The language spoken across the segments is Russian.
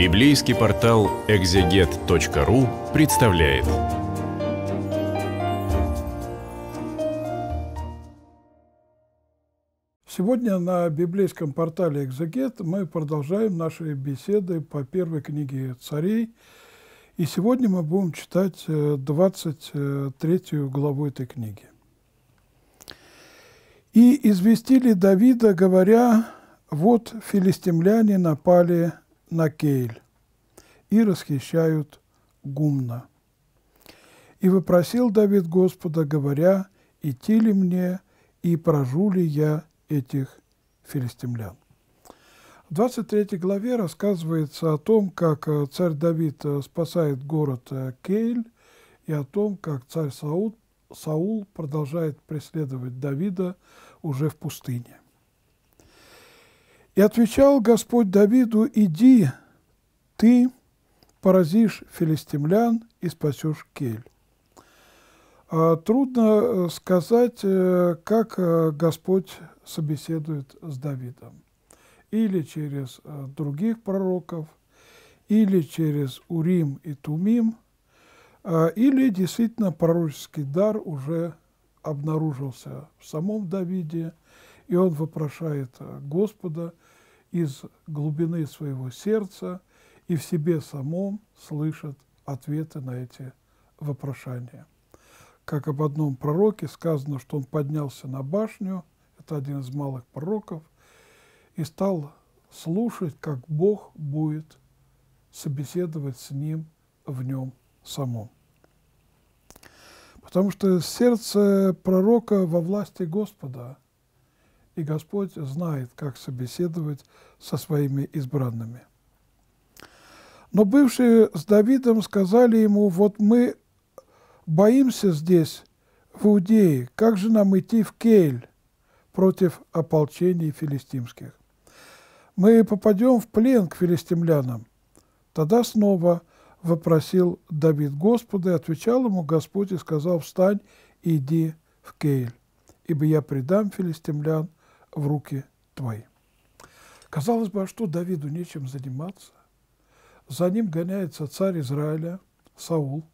Библейский портал экзегет.ру представляет. Сегодня на библейском портале «Экзегет» мы продолжаем наши беседы по первой книге «Царей». И сегодня мы будем читать 23 э, главу этой книги. «И известили Давида, говоря, вот филистимляне напали на кель и расхищают гумна. И вопросил Давид Господа, говоря, идти ли мне и прожу ли я этих филистимлян. В 23 главе рассказывается о том, как э, царь Давид э, спасает город э, Кейль, и о том, как царь Сауд, Саул продолжает преследовать Давида уже в пустыне. И отвечал Господь Давиду, иди, ты поразишь филистимлян и спасешь Кель. А, трудно э, сказать, э, как э, Господь собеседует с Давидом. Или через других пророков, или через Урим и Тумим, а, или действительно пророческий дар уже обнаружился в самом Давиде, и он вопрошает Господа – из глубины своего сердца и в себе самом слышит ответы на эти вопрошания. Как об одном пророке сказано, что он поднялся на башню, это один из малых пророков, и стал слушать, как Бог будет собеседовать с ним в нем самом. Потому что сердце пророка во власти Господа – и Господь знает, как собеседовать со своими избранными. Но бывшие с Давидом сказали ему, вот мы боимся здесь, в Иудее, как же нам идти в Кель против ополчений филистимских? Мы попадем в плен к филистимлянам. Тогда снова вопросил Давид Господа, и отвечал ему Господь и сказал, встань и иди в Кейль, ибо я предам филистимлян в руки твои. Казалось бы, а что Давиду нечем заниматься? За ним гоняется царь Израиля, Саул,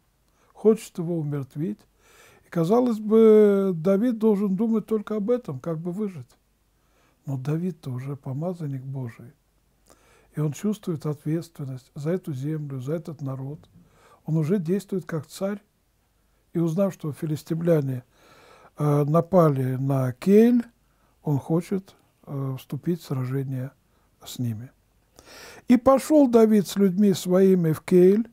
хочет его умертвить. И, казалось бы, Давид должен думать только об этом, как бы выжить. Но Давид-то уже помазанник Божий. И он чувствует ответственность за эту землю, за этот народ. Он уже действует как царь. И узнав, что филистимляне э, напали на Кель, он хочет э, вступить в сражение с ними. И пошел Давид с людьми своими в Кейль,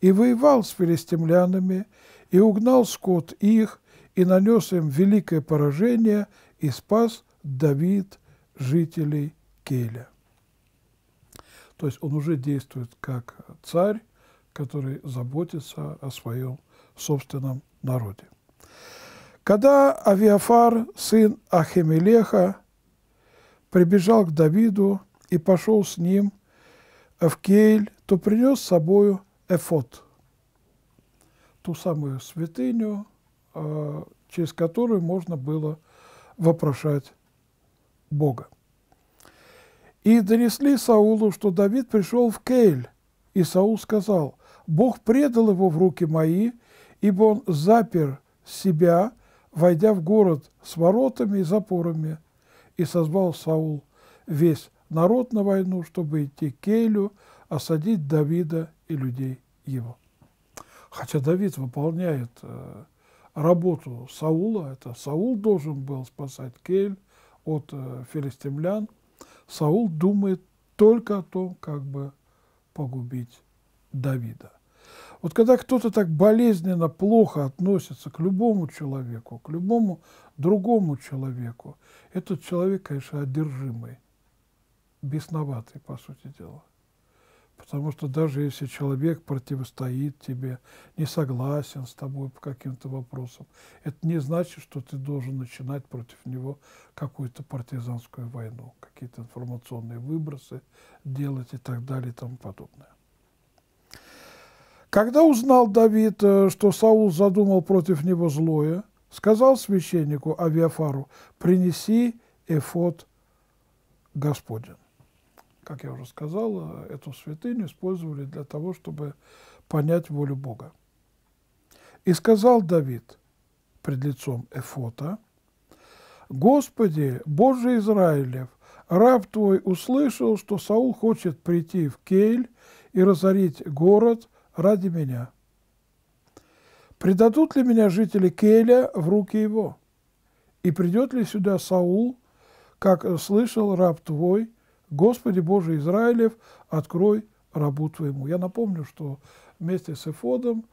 и воевал с филистимлянами, и угнал скот их, и нанес им великое поражение, и спас Давид жителей Кейля. То есть он уже действует как царь, который заботится о своем собственном народе. Когда Авиафар, сын Ахемелеха, прибежал к Давиду и пошел с ним в Кейль, то принес с собою эфот, ту самую святыню, а, через которую можно было вопрошать Бога. И донесли Саулу, что Давид пришел в Кейль, и Саул сказал, «Бог предал его в руки мои, ибо он запер себя войдя в город с воротами и запорами, и созвал Саул весь народ на войну, чтобы идти к Кейлю, осадить Давида и людей его. Хотя Давид выполняет э, работу Саула, это Саул должен был спасать Кель от э, филистимлян, Саул думает только о том, как бы погубить Давида. Вот когда кто-то так болезненно, плохо относится к любому человеку, к любому другому человеку, этот человек, конечно, одержимый, бесноватый, по сути дела. Потому что даже если человек противостоит тебе, не согласен с тобой по каким-то вопросам, это не значит, что ты должен начинать против него какую-то партизанскую войну, какие-то информационные выбросы делать и так далее и тому подобное. Когда узнал Давид, э, что Саул задумал против него злое, сказал священнику Авиафару, принеси эфот Господен. Как я уже сказал, э, эту святыню использовали для того, чтобы понять волю Бога. И сказал Давид пред лицом эфота, «Господи, Боже Израилев, раб твой услышал, что Саул хочет прийти в Кейль и разорить город – ради меня. Предадут ли меня жители Келя в руки его? И придет ли сюда Саул, как слышал раб твой, Господи Боже Израилев, открой рабу твоему? Я напомню, что вместе с Эфодом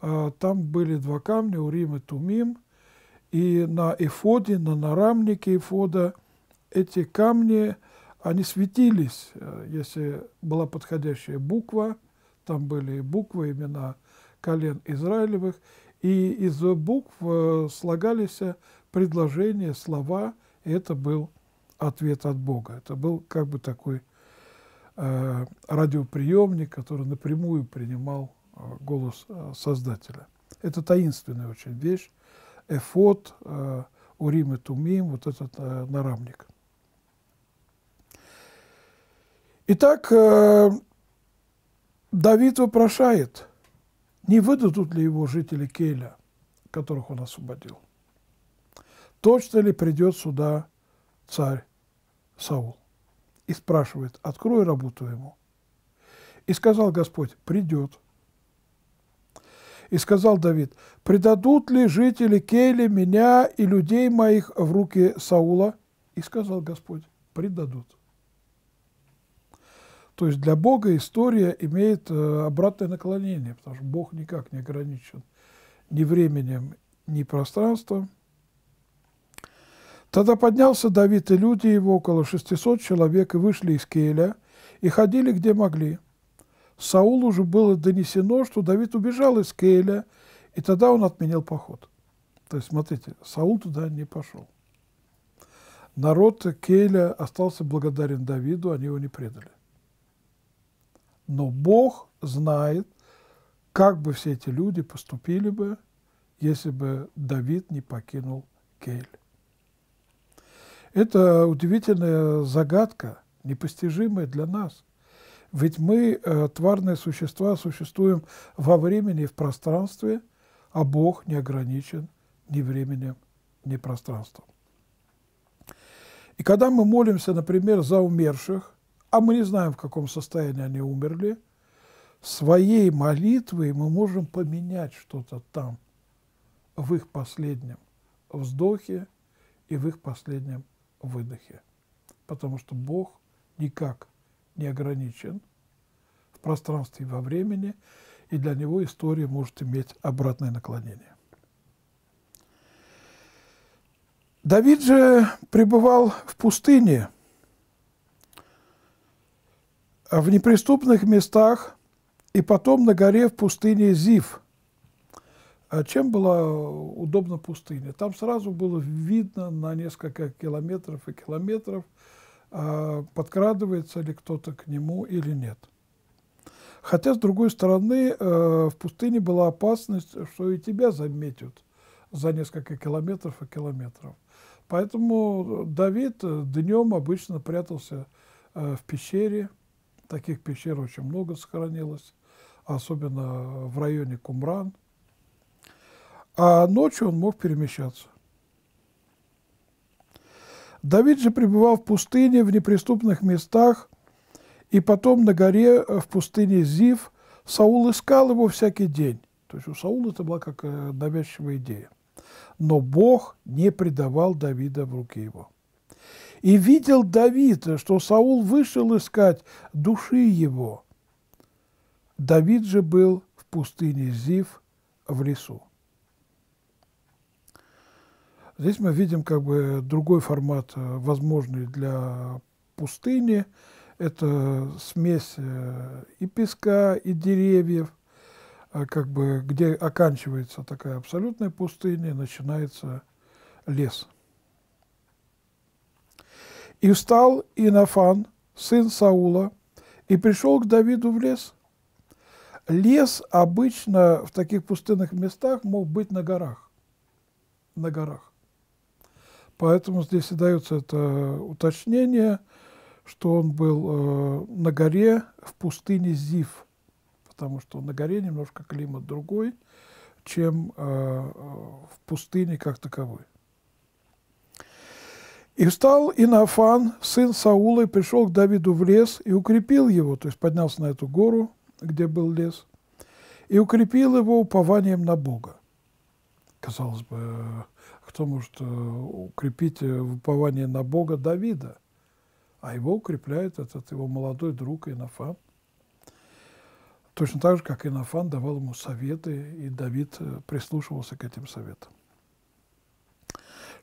а, там были два камня, Урим и Тумим, и на Эфоде, на нарамнике Эфода эти камни, они светились, э, если была подходящая буква – там были и буквы, имена колен Израилевых, и из букв э, слагались э, предложения, слова, и это был ответ от Бога. Это был как бы такой э, радиоприемник, который напрямую принимал э, голос Создателя. Это таинственная очень вещь. Эфот, э, Урим и Тумим, вот этот э, нарамник. Итак, Давид вопрошает, не выдадут ли его жители Келя, которых он освободил. Точно ли придет сюда царь Саул? И спрашивает, открой работу ему. И сказал Господь, придет. И сказал Давид, предадут ли жители Кейли меня и людей моих в руки Саула? И сказал Господь, предадут. То есть для Бога история имеет э, обратное наклонение, потому что Бог никак не ограничен ни временем, ни пространством. Тогда поднялся Давид и люди его, около 600 человек, и вышли из Киеля, и ходили где могли. Саулу уже было донесено, что Давид убежал из Киеля, и тогда он отменил поход. То есть, смотрите, Саул туда не пошел. Народ Кейля остался благодарен Давиду, они его не предали. Но Бог знает, как бы все эти люди поступили бы, если бы Давид не покинул Кель. Это удивительная загадка, непостижимая для нас. Ведь мы, э, тварные существа, существуем во времени и в пространстве, а Бог не ограничен ни временем, ни пространством. И когда мы молимся, например, за умерших, а мы не знаем, в каком состоянии они умерли, своей молитвой мы можем поменять что-то там, в их последнем вздохе и в их последнем выдохе. Потому что Бог никак не ограничен в пространстве и во времени, и для него история может иметь обратное наклонение. Давид же пребывал в пустыне – а в неприступных местах и потом на горе в пустыне Зив. А чем была удобна пустыня? Там сразу было видно на несколько километров и километров, а, подкрадывается ли кто-то к нему или нет. Хотя, с другой стороны, э, в пустыне была опасность, что и тебя заметят за несколько километров и километров. Поэтому Давид днем обычно прятался э, в пещере, Таких пещер очень много сохранилось, особенно в районе Кумран. А ночью он мог перемещаться. Давид же пребывал в пустыне, в неприступных местах, и потом на горе э, в пустыне Зив Саул искал его всякий день. То есть у Саула это была как э, навязчивая идея. Но Бог не предавал Давида в руки его. И видел Давида, что Саул вышел искать души его. Давид же был в пустыне Зив в лесу. Здесь мы видим как бы другой формат, э, возможный для пустыни. Это смесь э, и песка, и деревьев, э, как бы, где оканчивается такая абсолютная пустыня, начинается лес – и встал Инофан, сын Саула, и пришел к Давиду в лес. Лес обычно в таких пустынных местах мог быть на горах. На горах. Поэтому здесь и дается это уточнение, что он был э, на горе в пустыне Зив, потому что на горе немножко климат другой, чем э, э в пустыне как таковой. И встал Инафан, сын Саула, и пришел к Давиду в лес и укрепил его, то есть поднялся на эту гору, где был лес, и укрепил его упованием на Бога. Казалось бы, кто может э, укрепить э, упование на Бога Давида? А его укрепляет этот его молодой друг Инафан, Точно так же, как Инафан давал ему советы, и Давид э, прислушивался к этим советам.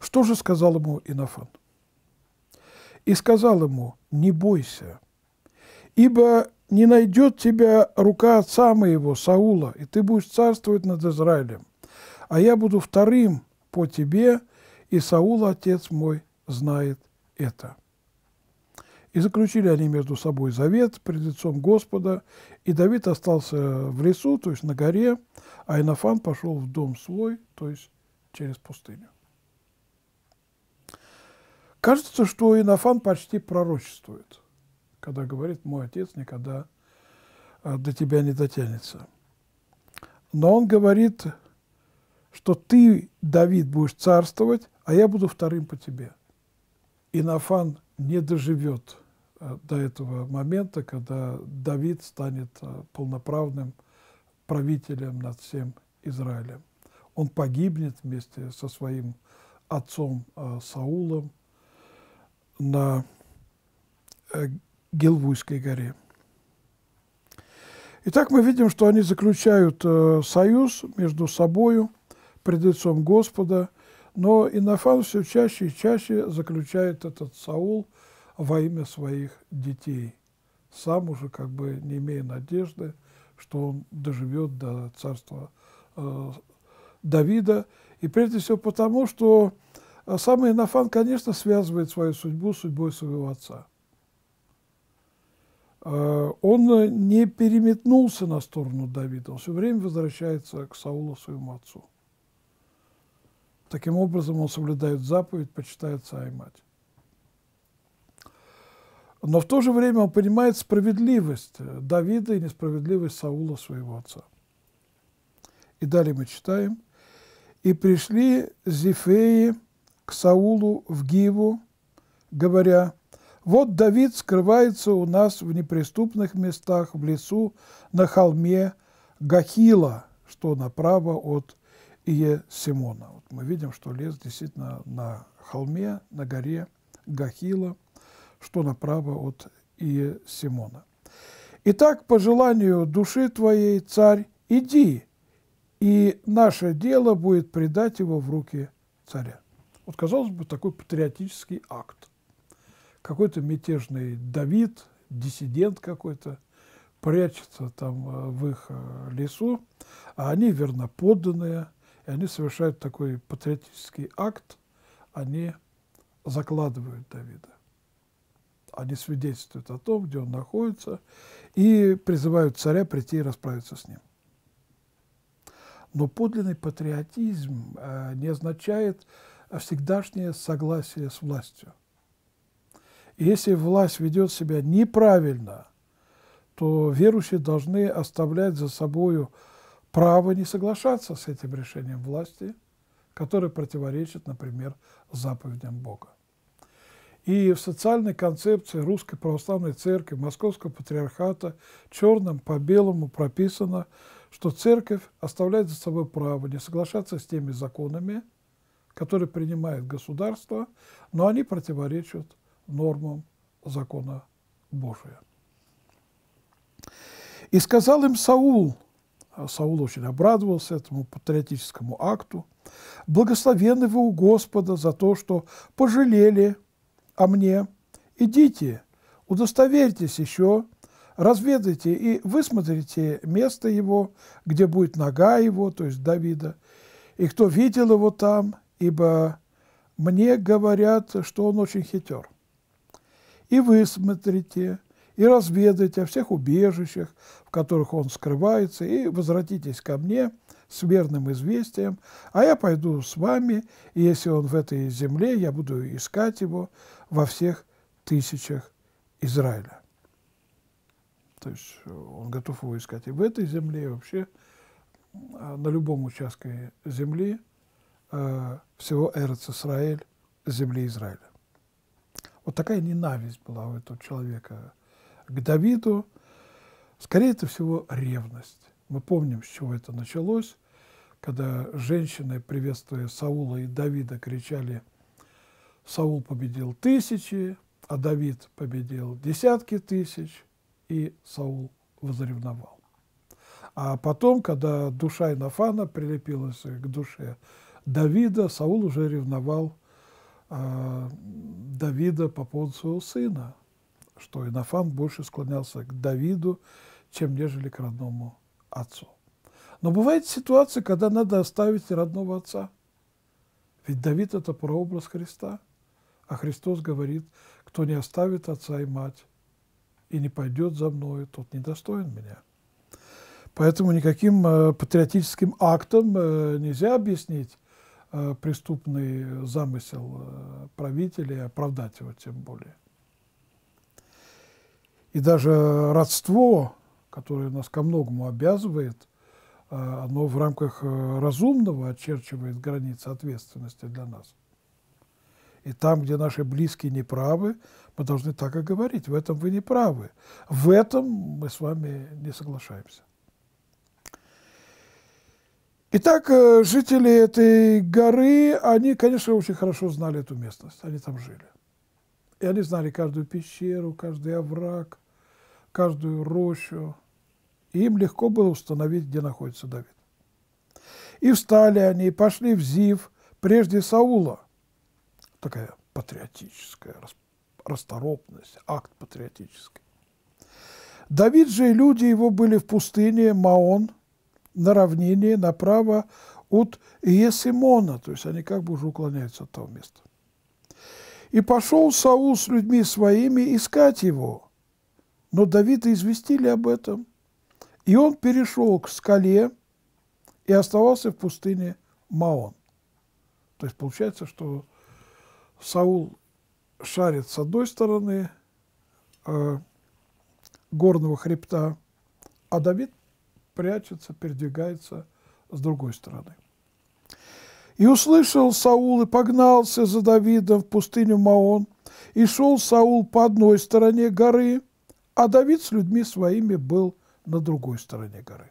Что же сказал ему Инофан? И сказал ему, не бойся, ибо не найдет тебя рука отца моего, Саула, и ты будешь царствовать над Израилем, а я буду вторым по тебе, и Саул, отец мой, знает это. И заключили они между собой завет пред лицом Господа, и Давид остался в лесу, то есть на горе, а Инофан пошел в дом свой, то есть через пустыню. Кажется, что Инофан почти пророчествует, когда говорит, мой отец никогда э, до тебя не дотянется. Но он говорит, что ты, Давид, будешь царствовать, а я буду вторым по тебе. Инофан не доживет э, до этого момента, когда Давид станет э, полноправным правителем над всем Израилем. Он погибнет вместе со своим отцом Саулом, на э, Гелвуйской горе. Итак, мы видим, что они заключают э, союз между собою пред лицом Господа, но Инофан все чаще и чаще заключает этот Саул во имя своих детей, сам уже как бы не имея надежды, что он доживет до царства э, Давида. И прежде всего потому, что а сам Инофан, конечно, связывает свою судьбу с судьбой своего отца. А, он не переметнулся на сторону Давида, он все время возвращается к Саулу, своему отцу. Таким образом, он соблюдает заповедь, почитает отца и мать. Но в то же время он понимает справедливость Давида и несправедливость Саула, своего отца. И далее мы читаем. «И пришли Зифеи, к Саулу в Гиву, говоря, «Вот Давид скрывается у нас в неприступных местах, в лесу, на холме Гахила, что направо от Иесимона». Вот мы видим, что лес действительно на холме, на горе Гахила, что направо от Иесимона. «Итак, по желанию души твоей, царь, иди, и наше дело будет предать его в руки царя». Вот, казалось бы, такой патриотический акт. Какой-то мятежный Давид, диссидент какой-то, прячется там э, в их э, лесу, а они верноподданные, и они совершают такой патриотический акт, они закладывают Давида. Они свидетельствуют о том, где он находится, и призывают царя прийти и расправиться с ним. Но подлинный патриотизм э, не означает а всегдашнее согласие с властью. И если власть ведет себя неправильно, то верующие должны оставлять за собою право не соглашаться с этим решением власти, которое противоречит, например, заповедям Бога. И в социальной концепции Русской Православной Церкви Московского Патриархата черным по белому прописано, что церковь оставляет за собой право не соглашаться с теми законами, которые принимает государство, но они противоречат нормам закона Божия. И сказал им Саул, а Саул очень обрадовался этому патриотическому акту, «Благословенны вы у Господа за то, что пожалели о мне. Идите, удостоверьтесь еще, разведайте и высмотрите место его, где будет нога его, то есть Давида, и кто видел его там, ибо мне говорят, что он очень хитер. И вы смотрите, и разведайте о всех убежищах, в которых он скрывается, и возвратитесь ко мне с верным известием, а я пойду с вами, и если он в этой земле, я буду искать его во всех тысячах Израиля. То есть э, он готов его искать и в этой земле, и вообще а, на любом участке земли – Э, всего Эрец Исраэль, земли Израиля. Вот такая ненависть была у этого человека к Давиду. Скорее, это всего ревность. Мы помним, с чего это началось, когда женщины, приветствуя Саула и Давида, кричали «Саул победил тысячи, а Давид победил десятки тысяч», и Саул возревновал. А потом, когда душа Инофана прилепилась к душе Давида, Саул уже ревновал э, Давида по поводу своего сына, что Инофан больше склонялся к Давиду, чем нежели к родному отцу. Но бывает ситуация, когда надо оставить родного отца. Ведь Давид – это прообраз Христа. А Христос говорит, кто не оставит отца и мать и не пойдет за мною, тот недостоин меня. Поэтому никаким э, патриотическим актом э, нельзя объяснить Э, преступный э, замысел э, правителей, оправдать его тем более. И даже родство, которое нас ко многому обязывает, оно в рамках разумного очерчивает границы ответственности для нас. И там, где наши близкие не правы, мы должны так и говорить. В этом вы не правы. В этом мы с вами не соглашаемся. Итак, э, жители этой горы, они, конечно, очень хорошо знали эту местность, они там жили. И они знали каждую пещеру, каждый овраг, каждую рощу. И им легко было установить, где находится Давид. И встали они, и пошли в Зив, прежде Саула. Такая патриотическая расторопность, акт патриотический. Давид же и люди его были в пустыне Маон – на равнине направо от Есимона, то есть они как бы уже уклоняются от того места. И пошел Саул с людьми своими искать его, но Давида известили об этом, и он перешел к скале и оставался в пустыне Маон. То есть получается, что Саул шарит с одной стороны э, горного хребта, а Давид прячется, передвигается с другой стороны. И услышал Саул и погнался за Давидом в пустыню Маон, и шел Саул по одной стороне горы, а Давид с людьми своими был на другой стороне горы.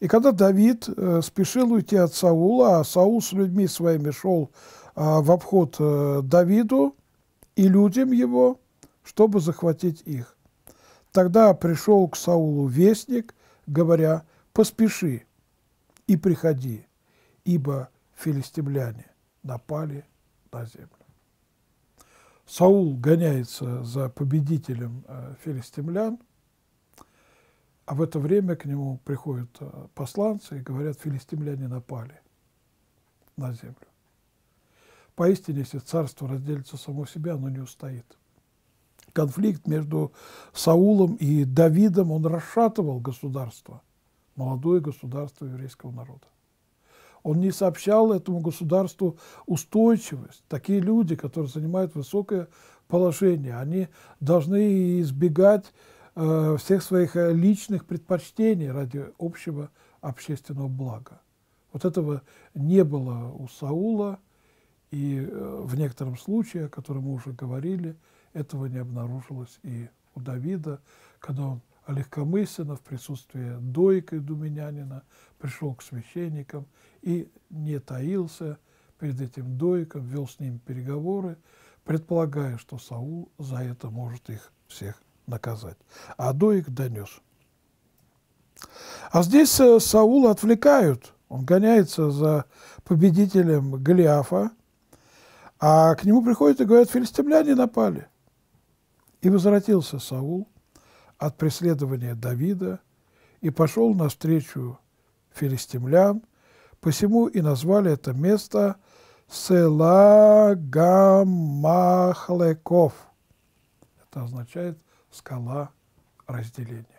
И когда Давид э, спешил уйти от Саула, а Саул с людьми своими шел а, в обход э, Давиду и людям его, чтобы захватить их. Тогда пришел к Саулу вестник говоря, «Поспеши и приходи, ибо филистимляне напали на землю». Саул гоняется за победителем э, филистимлян, а в это время к нему приходят э, посланцы и говорят, филистимляне напали на землю. Поистине, если царство разделится само себя, оно не устоит конфликт между Саулом и Давидом, он расшатывал государство, молодое государство еврейского народа. Он не сообщал этому государству устойчивость. Такие люди, которые занимают высокое положение, они должны избегать э, всех своих э, личных предпочтений ради общего общественного блага. Вот этого не было у Саула, и э, в некотором случае, о котором мы уже говорили, этого не обнаружилось и у Давида, когда он легкомысленно в присутствии Дойка и Думенянина пришел к священникам и не таился перед этим Дойком, вел с ним переговоры, предполагая, что Саул за это может их всех наказать. А Доик донес. А здесь э, Саула отвлекают. Он гоняется за победителем Голиафа, а к нему приходят и говорят, филистимляне напали – и возвратился Саул от преследования Давида и пошел навстречу филистимлян, посему и назвали это место Села Это означает «скала разделения».